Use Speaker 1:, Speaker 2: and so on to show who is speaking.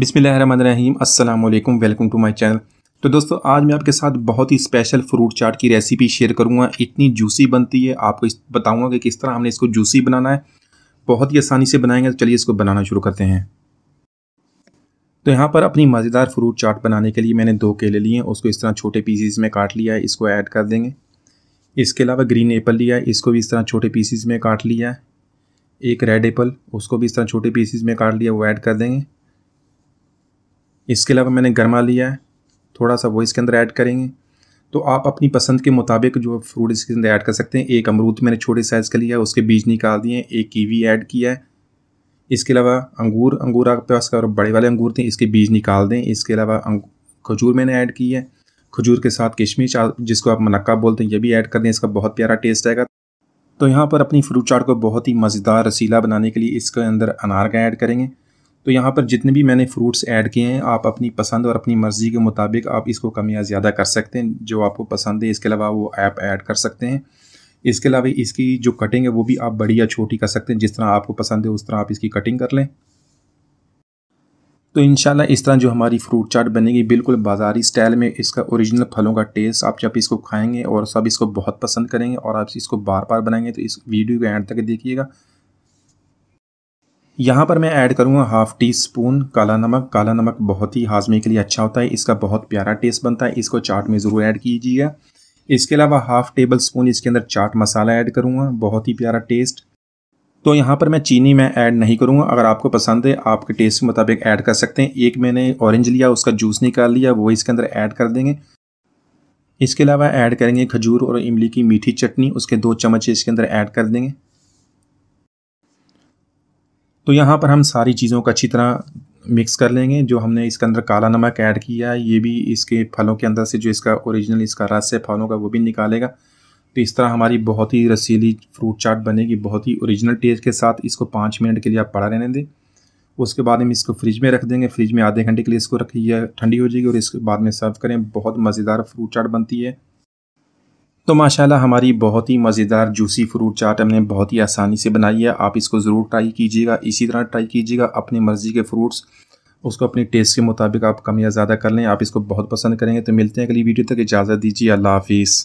Speaker 1: बिसमीम अल्लाम welcome to my channel तो दोस्तों आज मैं आपके साथ बहुत ही स्पेशल फ्रूट चाट की रेसिपी शेयर करूंगा इतनी जूसी बनती है आपको इस बताऊंगा कि किस तरह हमने इसको जूसी बनाना है बहुत ही आसानी से बनाएंगे तो चलिए इसको बनाना शुरू करते हैं तो यहाँ पर अपनी मज़ेदार फ्रूट चाट बनाने के लिए मैंने दो केले लिए हैं उसको इस तरह छोटे पीसीज में काट लिया है इसको ऐड कर देंगे इसके अलावा ग्रीन एप्पल लिया है इसको भी इस तरह छोटे पीसीज में काट लिया है एक रेड एप्पल उसको भी इस तरह छोटे पीसीज में काट लिया वो ऐड कर देंगे इसके अलावा मैंने गर्मा लिया है थोड़ा सा वो इसके अंदर ऐड करेंगे तो आप अपनी पसंद के मुताबिक जो फ्रूट इसके अंदर ऐड कर सकते हैं एक अमरूद मैंने छोटे साइज़ का लिया है उसके बीज निकाल दिए एक कीवी ऐड किया है इसके अलावा अंगूर अंगूर आपके पास अगर बड़े वाले अंगूर थे इसके बीज निकाल दें इसके अलावा खजूर मैंने ऐड की है खजूर के साथ किशमिश जिसको आप मनक्का बोलते हैं ये भी ऐड कर दें इसका बहुत प्यारा टेस्ट आएगा तो यहाँ पर अपनी फ्रूट चाट को बहुत ही मज़ेदार रसीला बनाने के लिए इसके अंदर अनार का ऐड करेंगे तो यहाँ पर जितने भी मैंने फ्रूट्स ऐड किए हैं आप अपनी पसंद और अपनी मर्ज़ी के मुताबिक आप इसको कम या ज़्यादा कर सकते हैं जो आपको पसंद है इसके अलावा वो ऐप ऐड कर सकते हैं इसके अलावा इसकी जो कटिंग है वो भी आप बड़ी या छोटी कर सकते हैं जिस तरह आपको पसंद है उस तरह आप इसकी कटिंग कर लें तो इन इस तरह जो हमारी फ्रूट चाट बनेगी बिल्कुल बाजारी स्टाइल में इसका ओरिजिनल फलों का टेस्ट आप जब इसको खाएंगे और सब इसको बहुत पसंद करेंगे और आप इसको बार बार बनाएंगे तो इस वीडियो को एंड तक देखिएगा यहाँ पर मैं ऐड करूँगा हाफ़ टी स्पून काला नमक काला नमक बहुत ही हाजमे के लिए अच्छा होता है इसका बहुत प्यारा टेस्ट बनता है इसको चाट में ज़रूर ऐड कीजिएगा इसके अलावा हाफ़ टेबल स्पून इसके अंदर चाट मसाला ऐड करूँगा बहुत ही प्यारा टेस्ट तो यहाँ पर मैं चीनी मैं ऐड नहीं करूँगा अगर आपको पसंद है आपके टेस्ट के मुताबिक ऐड कर सकते हैं एक मैंने ऑरेंज लिया उसका जूस निकाल लिया वो इसके अंदर ऐड कर देंगे इसके अलावा ऐड करेंगे खजूर और इमली की मीठी चटनी उसके दो चम्मच इसके अंदर ऐड कर देंगे तो यहाँ पर हम सारी चीज़ों को अच्छी तरह मिक्स कर लेंगे जो हमने इसके अंदर काला नमक ऐड किया है ये भी इसके फलों के अंदर से जो इसका ओरिजिनल इसका रस है फलों का वो भी निकालेगा तो इस तरह हमारी बहुत ही रसीली फ्रूट चाट बनेगी बहुत ही ओरिजिनल टेस्ट के साथ इसको पाँच मिनट के लिए आप पड़ा रहने दें उसके बाद हम इसको फ्रिज में रख देंगे फ्रिज में आधे घंटे के लिए इसको रखिए ठंडी हो जाएगी और इसके बाद में सर्व करें बहुत मज़ेदार फ्रूट चाट बनती है तो माशाल्लाह हमारी बहुत ही मज़ेदार जूसी फ्रूट चाट हमने बहुत ही आसानी से बनाई है आप इसको ज़रूर ट्राई कीजिएगा इसी तरह ट्राई कीजिएगा अपनी मर्ज़ी के फ्रूट्स उसको अपने टेस्ट के मुताबिक आप कम या ज़्यादा कर लें आप इसको बहुत पसंद करेंगे तो मिलते हैं अगली वीडियो तक इजाज़त दीजिए अल्लाह हाफिज़